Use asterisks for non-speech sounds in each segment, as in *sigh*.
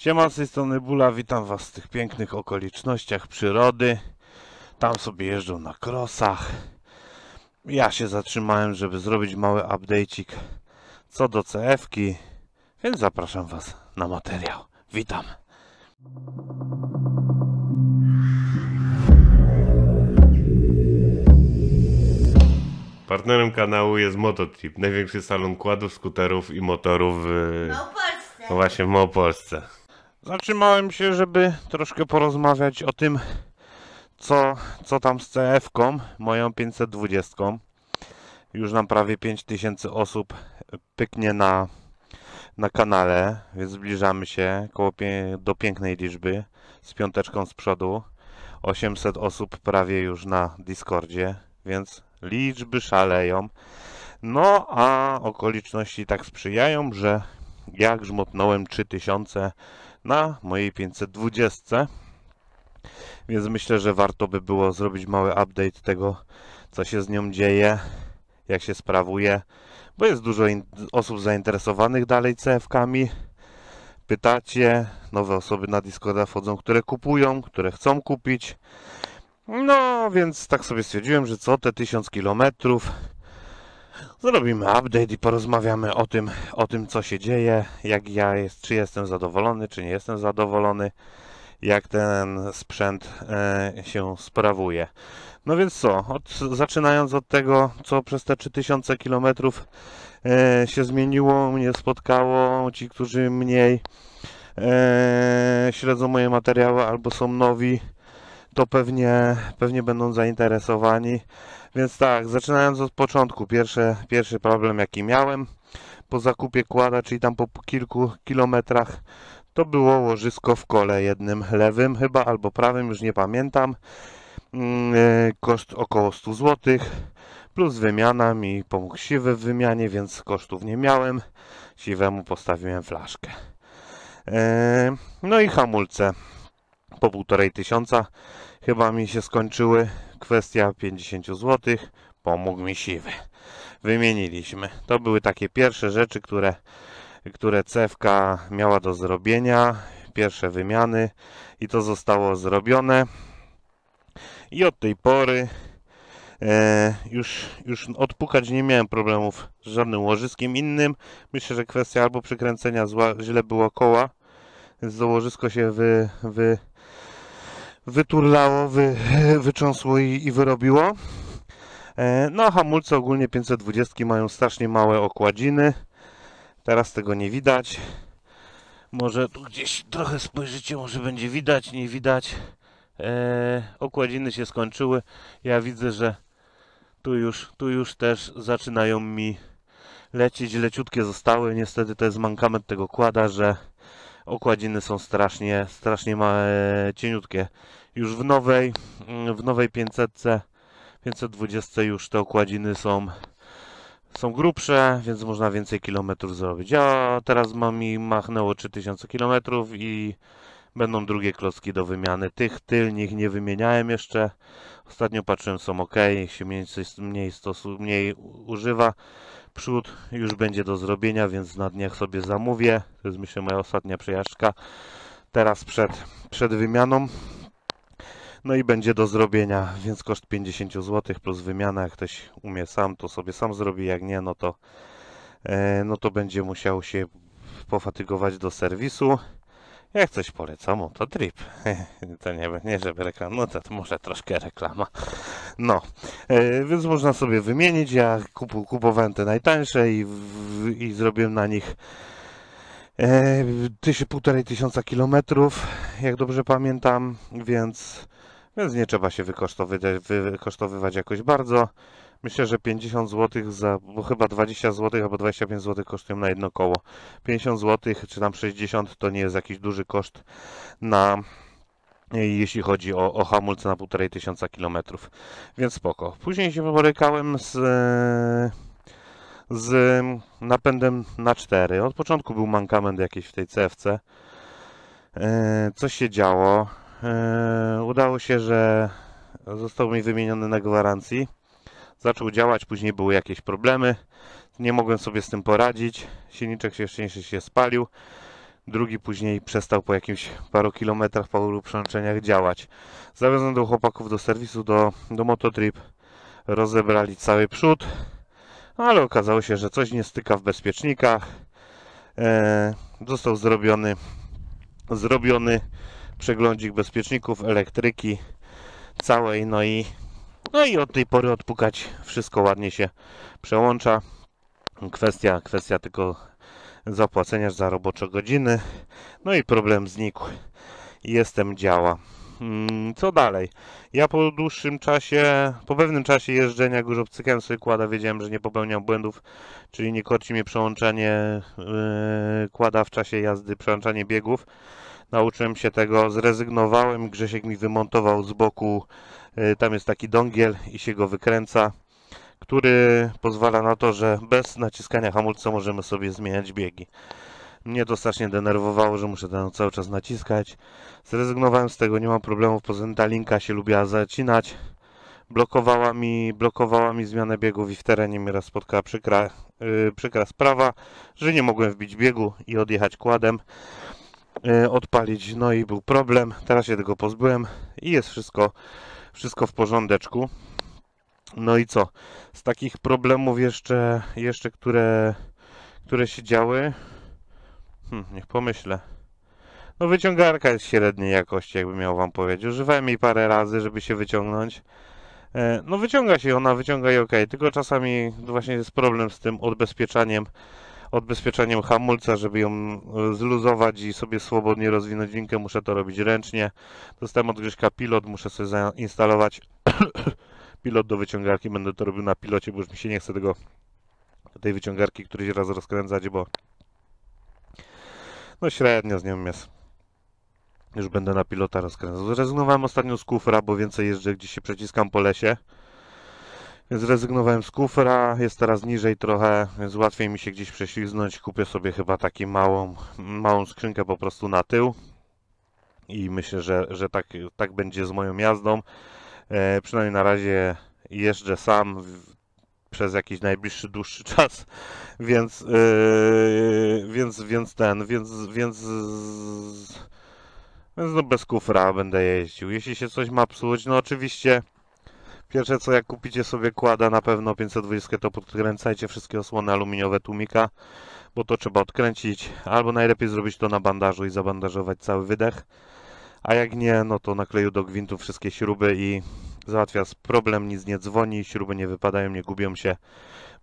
Siema, z tej strony Bula, witam was w tych pięknych okolicznościach przyrody. Tam sobie jeżdżą na krosach. Ja się zatrzymałem, żeby zrobić mały update'ik co do CF-ki, więc zapraszam was na materiał. Witam! Partnerem kanału jest Mototrip, największy salon kładów, skuterów i motorów w... Małopolsce! Właśnie w Małopolsce. Zatrzymałem się, żeby troszkę porozmawiać o tym, co, co tam z CF-ką, moją 520. Już nam prawie 5000 osób pyknie na, na kanale, więc zbliżamy się koło do pięknej liczby z piąteczką z przodu. 800 osób prawie już na Discordzie, więc liczby szaleją. No a okoliczności tak sprzyjają, że jak żmotnąłem 3000 na mojej 520. Więc myślę, że warto by było zrobić mały update tego, co się z nią dzieje, jak się sprawuje, bo jest dużo osób zainteresowanych dalej CF-kami. Pytacie, nowe osoby na Discorda wchodzą, które kupują, które chcą kupić. No, więc tak sobie stwierdziłem, że co te 1000 kilometrów Zrobimy update i porozmawiamy o tym, o tym co się dzieje, jak ja jest, czy jestem zadowolony, czy nie jestem zadowolony, jak ten sprzęt e, się sprawuje. No więc co, od, zaczynając od tego, co przez te 3000 km e, się zmieniło, mnie spotkało, ci, którzy mniej e, śledzą moje materiały albo są nowi, to pewnie, pewnie będą zainteresowani. Więc tak, zaczynając od początku, pierwszy, pierwszy problem jaki miałem po zakupie kłada, czyli tam po kilku kilometrach, to było łożysko w kole jednym lewym chyba albo prawym, już nie pamiętam. Mm, e, koszt około 100 zł, plus wymiana mi pomógł siwy w wymianie, więc kosztów nie miałem. Siwemu postawiłem flaszkę. E, no i hamulce po półtorej tysiąca Chyba mi się skończyły. Kwestia 50 zł. Pomógł mi siwy. Wymieniliśmy. To były takie pierwsze rzeczy, które, które cewka miała do zrobienia. Pierwsze wymiany i to zostało zrobione. I od tej pory E, już, już odpukać nie miałem problemów z żadnym łożyskiem innym. Myślę, że kwestia albo przykręcenia zła, źle było koła, więc to łożysko się wy, wy, wyturlało, wy, *laughs* wycząsło i, i wyrobiło. E, no, hamulce ogólnie 520 mają strasznie małe okładziny. Teraz tego nie widać. Może tu gdzieś trochę spojrzycie, może będzie widać, nie widać. Eee, okładziny się skończyły. Ja widzę, że tu już, tu już też zaczynają mi lecieć. Leciutkie zostały. Niestety to jest mankament tego kłada, że okładziny są strasznie, strasznie małe, cieniutkie już w nowej, mm, w nowej 500, 520 już te okładziny są, są grubsze, więc można więcej kilometrów zrobić. Ja teraz mam i machnęło 3000 kilometrów i będą drugie klocki do wymiany. Tych tylnych nie wymieniałem jeszcze. Ostatnio patrzyłem, są ok, się mniej, mniej, stosu, mniej używa. Przód już będzie do zrobienia, więc na dniach sobie zamówię. To jest myślę moja ostatnia przejażdżka. Teraz przed, przed wymianą no i będzie do zrobienia, więc koszt 50 zł plus wymiana. Jak ktoś umie sam, to sobie sam zrobi, jak nie, no to, e, no to będzie musiał się pofatygować do serwisu. Jak coś polecam, to trip. *laughs* To nie, nie żeby reklam, no to może troszkę reklama. No, e, więc można sobie wymienić. Ja kupu, kupowałem te najtańsze i, w, i zrobiłem na nich e, tysiąc, półtorej tysiąca kilometrów, jak dobrze pamiętam, więc więc nie trzeba się wykosztowywać jakoś bardzo. Myślę, że 50 zł za, bo chyba 20 zł albo 25 zł kosztują na jedno koło. 50 zł czy tam 60 to nie jest jakiś duży koszt na jeśli chodzi o, o hamulce na 1500 km. Więc spoko. Później się borykałem z, z napędem na 4. Od początku był mankament jakiś w tej cewce. E, coś się działo. E, udało się, że został mi wymieniony na gwarancji. Zaczął działać, później były jakieś problemy. Nie mogłem sobie z tym poradzić. Silniczek się szczęście się spalił. Drugi później przestał po jakimś paru kilometrach, paru przełączeniach działać. Zawiozłem do chłopaków do serwisu, do, do Mototrip. Rozebrali cały przód, no, ale okazało się, że coś nie styka w bezpiecznikach. Eee, został zrobiony, zrobiony przeglądzik bezpieczników, elektryki całej, no i no i od tej pory odpukać wszystko ładnie się przełącza. Kwestia, kwestia tylko zapłacenia za robocze godziny. No i problem znikł. Jestem działa. Mm, co dalej? Ja po dłuższym czasie, po pewnym czasie jeżdżenia górzobcykiem sobie kłada wiedziałem, że nie popełniam błędów, czyli nie korci mnie przełączanie yy, kłada w czasie jazdy, przełączanie biegów. Nauczyłem się tego, zrezygnowałem. Grzesiek mi wymontował z boku. Y, tam jest taki dongiel i się go wykręca, który pozwala na to, że bez naciskania hamulca możemy sobie zmieniać biegi. Mnie to strasznie denerwowało, że muszę ten cały czas naciskać. Zrezygnowałem z tego, nie mam problemów, poza tym ta linka się lubiła zacinać. Blokowała mi, blokowała mi zmianę biegów i w terenie mi raz spotkała przykra, yy, przykra sprawa, że nie mogłem wbić biegu i odjechać kładem. Y, odpalić, no i był problem, teraz się tego pozbyłem i jest wszystko, wszystko w porządeczku. No i co? Z takich problemów jeszcze, jeszcze które, które się działy, hmm, niech pomyślę. No wyciągarka jest średniej jakości, jakby miał wam powiedzieć. Używałem jej parę razy, żeby się wyciągnąć. E, no wyciąga się ona, wyciąga i ok, tylko czasami właśnie jest problem z tym odbezpieczaniem odbezpieczeniem hamulca, żeby ją e, zluzować i sobie swobodnie rozwinąć linkę, muszę to robić ręcznie. Dostałem od pilot, muszę sobie zainstalować *coughs* pilot do wyciągarki, będę to robił na pilocie, bo już mi się nie chce tego tej wyciągarki któryś raz rozkręcać, bo no średnio z nią jest. Już będę na pilota rozkręcał. Zrezygnowałem ostatnio z kufra, bo więcej jeżdżę, gdzieś się przeciskam po lesie. Zrezygnowałem z kufra, jest teraz niżej trochę, więc łatwiej mi się gdzieś prześliznąć. Kupię sobie chyba taką małą, małą skrzynkę po prostu na tył i myślę, że, że tak, tak będzie z moją jazdą. E, przynajmniej na razie jeżdżę sam w, przez jakiś najbliższy, dłuższy *laughs* czas, więc, e, więc, więc ten, więc, więc, z, więc no bez kufra będę jeździł. Jeśli się coś ma psuć, no oczywiście Pierwsze co jak kupicie sobie kłada na pewno 520 to podkręcajcie wszystkie osłony aluminiowe tłumika, bo to trzeba odkręcić, albo najlepiej zrobić to na bandażu i zabandażować cały wydech, a jak nie, no to nakleju do gwintu wszystkie śruby i załatwia problem, nic nie dzwoni, śruby nie wypadają, nie gubią się,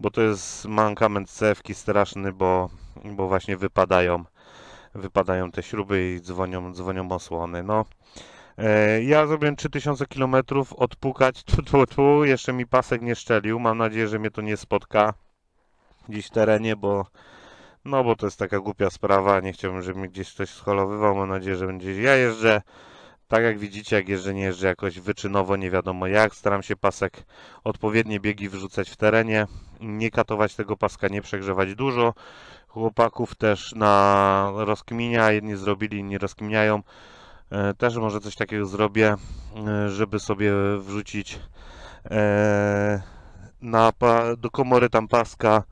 bo to jest mankament cewki straszny, bo, bo właśnie wypadają, wypadają te śruby i dzwonią, dzwonią osłony, no. E, ja zrobiłem 3000 km odpukać, tu, tu, tu, jeszcze mi pasek nie szczelił. Mam nadzieję, że mnie to nie spotka dziś w terenie, bo no bo to jest taka głupia sprawa, nie chciałbym, żeby mnie gdzieś ktoś scholowywał. Mam nadzieję, że będzie. Ja jeżdżę tak jak widzicie, jak jeżdżę, nie jeżdżę jakoś wyczynowo, nie wiadomo jak. Staram się pasek odpowiednie biegi wrzucać w terenie, nie katować tego paska, nie przegrzewać dużo. Chłopaków też na rozkminia, jedni zrobili, inni rozkminiają. E, też może coś takiego zrobię, e, żeby sobie wrzucić e, na, do komory tam paska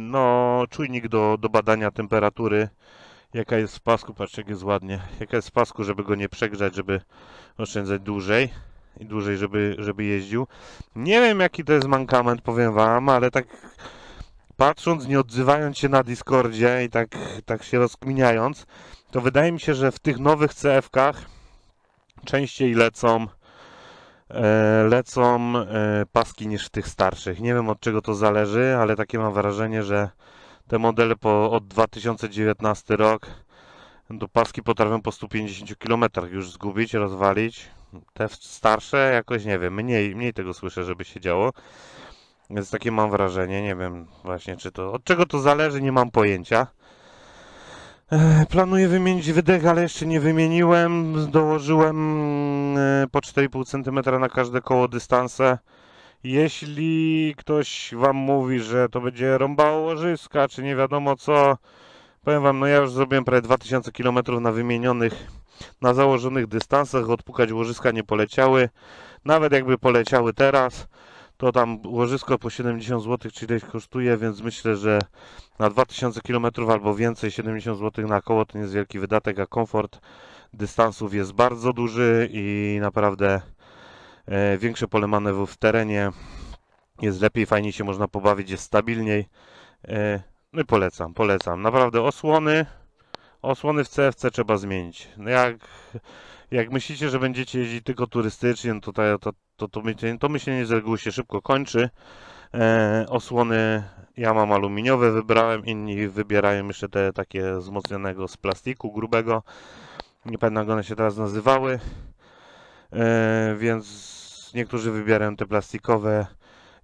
no, czujnik do, do badania temperatury jaka jest w pasku, patrzcie jak jest ładnie, jaka jest w pasku, żeby go nie przegrzać, żeby oszczędzać dłużej i dłużej, żeby, żeby jeździł. Nie wiem jaki to jest mankament, powiem Wam, ale tak patrząc, nie odzywając się na Discordzie i tak, tak się rozkminiając, to wydaje mi się, że w tych nowych CF-kach częściej lecą e, lecą e, paski niż w tych starszych. Nie wiem od czego to zależy, ale takie mam wrażenie, że te modele po, od 2019 rok do paski potrafią po 150 km już zgubić, rozwalić. Te starsze jakoś nie wiem, mniej, mniej tego słyszę, żeby się działo. Więc takie mam wrażenie, nie wiem właśnie czy to, od czego to zależy, nie mam pojęcia. Planuję wymienić wydech, ale jeszcze nie wymieniłem. Dołożyłem mm, po 4,5 cm na każde koło dystansę. Jeśli ktoś wam mówi, że to będzie rąbało łożyska, czy nie wiadomo co, powiem wam, no ja już zrobiłem prawie 2000 km na wymienionych, na założonych dystansach. Odpukać łożyska nie poleciały. Nawet jakby poleciały teraz, to tam łożysko po 70 zł, czyli kosztuje, więc myślę, że na 2000 km albo więcej 70 zł na koło to nie jest wielki wydatek, a komfort dystansów jest bardzo duży i naprawdę e, większe pole manewru w terenie jest lepiej, fajniej się można pobawić, jest stabilniej. E, no i polecam, polecam. Naprawdę osłony, osłony w CFC trzeba zmienić. No jak, jak myślicie, że będziecie jeździć tylko turystycznie, no to, to, to to, to, my, to my się nie z reguły się szybko kończy. E, osłony ja mam aluminiowe, wybrałem, inni wybierają jeszcze te takie wzmocnionego z plastiku grubego. Nie pamiętam jak one się teraz nazywały. E, więc niektórzy wybierają te plastikowe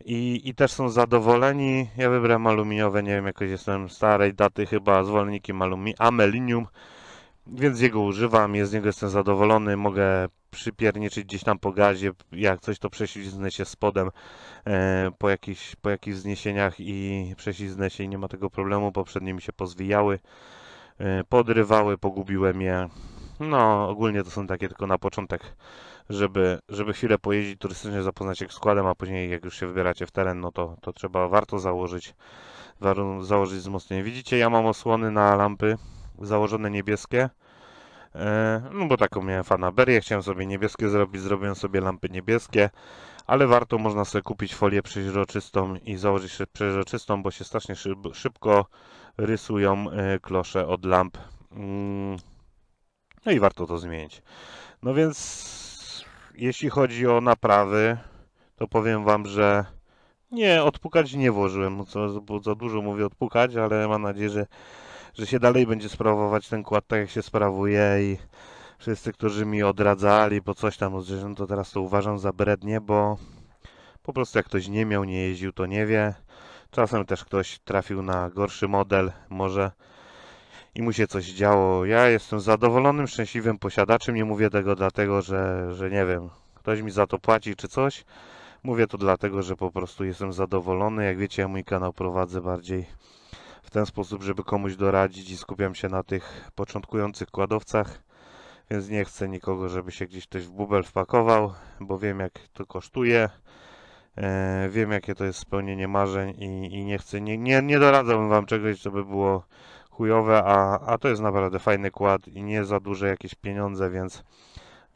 i, i też są zadowoleni. Ja wybrałem aluminiowe, nie wiem, jakoś jestem starej daty chyba zwolennikiem alumi, amelinium, więc jego używam, jest z niego jestem zadowolony, mogę przypierniczyć gdzieś tam po gazie, jak coś to prześlizgnę się spodem e, po, jakichś, po jakichś wzniesieniach i prześlizgnę się i nie ma tego problemu, poprzednie mi się pozwijały, e, podrywały, pogubiłem je. No, ogólnie to są takie tylko na początek, żeby, żeby chwilę pojeździć turystycznie, zapoznać się z składem, a później jak już się wybieracie w teren, no to, to trzeba, warto założyć, warto założyć wzmocnienie. Widzicie, ja mam osłony na lampy założone niebieskie, E, no bo taką miałem fanaberię, chciałem sobie niebieskie zrobić, zrobiłem sobie lampy niebieskie, ale warto, można sobie kupić folię przeźroczystą i założyć przeźroczystą, bo się strasznie szybko rysują e, klosze od lamp. Mm, no i warto to zmienić. No więc jeśli chodzi o naprawy, to powiem Wam, że nie, odpukać nie włożyłem, bo za dużo mówię odpukać, ale mam nadzieję, że że się dalej będzie sprawować ten kład tak jak się sprawuje i wszyscy, którzy mi odradzali bo coś tam o to teraz to uważam za brednie, bo po prostu jak ktoś nie miał, nie jeździł, to nie wie. Czasem też ktoś trafił na gorszy model, może i mu się coś działo. Ja jestem zadowolonym, szczęśliwym posiadaczem, nie mówię tego dlatego, że, że nie wiem, ktoś mi za to płaci czy coś. Mówię to dlatego, że po prostu jestem zadowolony. Jak wiecie, ja mój kanał prowadzę bardziej w ten sposób, żeby komuś doradzić i skupiam się na tych początkujących kładowcach, więc nie chcę nikogo, żeby się gdzieś ktoś w bubel wpakował, bo wiem jak to kosztuje, e, wiem jakie to jest spełnienie marzeń i, i, nie chcę, nie, nie, nie doradzam wam czegoś, żeby było chujowe, a, a to jest naprawdę fajny kład i nie za duże jakieś pieniądze, więc,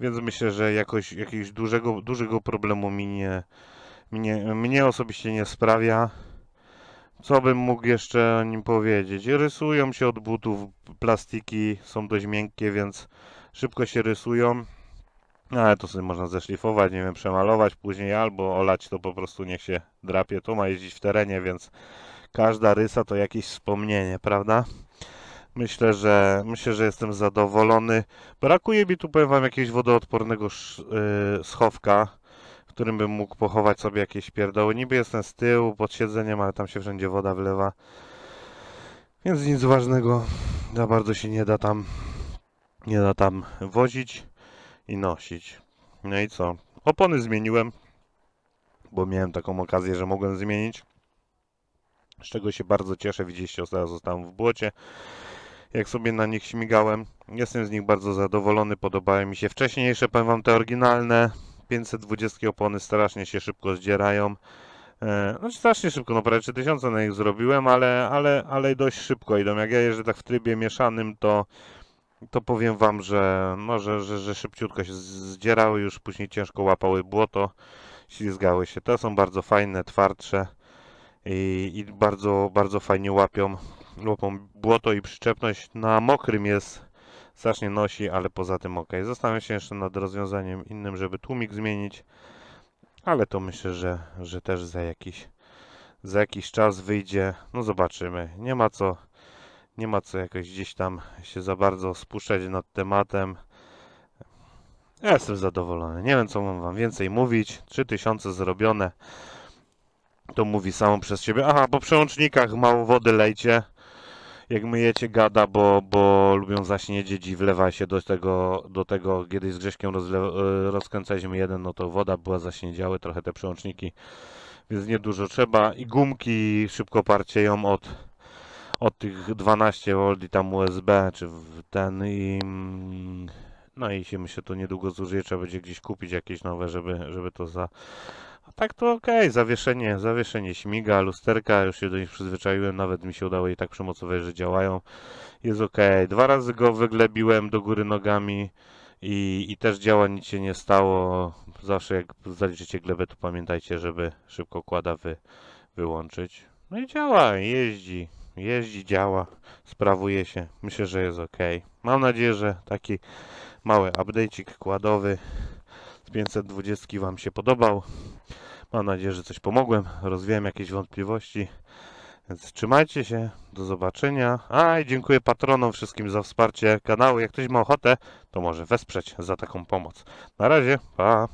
więc myślę, że jakoś jakiegoś dużego, dużego problemu mi nie, mnie, mnie osobiście nie sprawia. Co bym mógł jeszcze o nim powiedzieć? Rysują się od butów, plastiki są dość miękkie, więc szybko się rysują. No, ale to sobie można zeszlifować, nie wiem, przemalować później albo olać to po prostu niech się drapie. To ma jeździć w terenie, więc każda rysa to jakieś wspomnienie, prawda? Myślę, że myślę, że jestem zadowolony. Brakuje mi tu powiem wam jakiegoś wodoodpornego y, schowka w którym bym mógł pochować sobie jakieś pierdoły. Niby jestem z tyłu, pod siedzeniem, ale tam się wszędzie woda wlewa. Więc nic ważnego, za bardzo się nie da tam, nie da tam wozić i nosić. No i co? Opony zmieniłem, bo miałem taką okazję, że mogłem zmienić. Z czego się bardzo cieszę, widzieliście, ostatnio zostałem w błocie. Jak sobie na nich śmigałem, jestem z nich bardzo zadowolony, podobały mi się wcześniejsze, powiem wam te oryginalne, 520 opony strasznie się szybko zdzierają. E, no strasznie szybko, no prawie 3000 na nich zrobiłem, ale, ale, ale dość szybko idą. Jak ja jeżdżę tak w trybie mieszanym, to, to powiem wam, że, no, że, że, że szybciutko się zdzierały, już później ciężko łapały błoto, ślizgały się. Te są bardzo fajne, twardsze i, i bardzo, bardzo fajnie łapią, łapą błoto i przyczepność. Na mokrym jest strasznie nosi, ale poza tym ok. Zastanawiam się jeszcze nad rozwiązaniem innym, żeby tłumik zmienić, ale to myślę, że, że też za jakiś, za jakiś czas wyjdzie. No zobaczymy. Nie ma co, nie ma co jakoś gdzieś tam się za bardzo spuszczać nad tematem. Ja jestem zadowolony. Nie wiem, co mam wam więcej mówić. 3000 zrobione. To mówi samo przez siebie. Aha, po przełącznikach mało wody lejcie jak myjecie gada, bo, bo lubią zaśniedzieć i wlewa się do tego, do tego kiedyś z Grześkiem e, rozkręcaliśmy jeden, no to woda była zaśniedziały, trochę te przełączniki, więc niedużo trzeba i gumki szybko ją od od tych 12 V tam USB czy ten i no i się myślę to niedługo zużyje, trzeba będzie gdzieś kupić jakieś nowe, żeby, żeby to za, a tak to okej, okay. zawieszenie, zawieszenie śmiga, lusterka, już się do nich przyzwyczaiłem, nawet mi się udało i tak przymocować, że działają. Jest okej. Okay. Dwa razy go wyglebiłem do góry nogami i, i też działa, nic się nie stało. Zawsze jak zaliczycie glebę, to pamiętajcie, żeby szybko kłada wy, wyłączyć. No i działa, jeździ, jeździ, działa, sprawuje się. Myślę, że jest ok. Mam nadzieję, że taki mały update'ik kładowy 520 Wam się podobał. Mam nadzieję, że coś pomogłem, rozwiałem jakieś wątpliwości. Więc trzymajcie się, do zobaczenia. A i dziękuję patronom wszystkim za wsparcie kanału. Jak ktoś ma ochotę, to może wesprzeć za taką pomoc. Na razie, pa!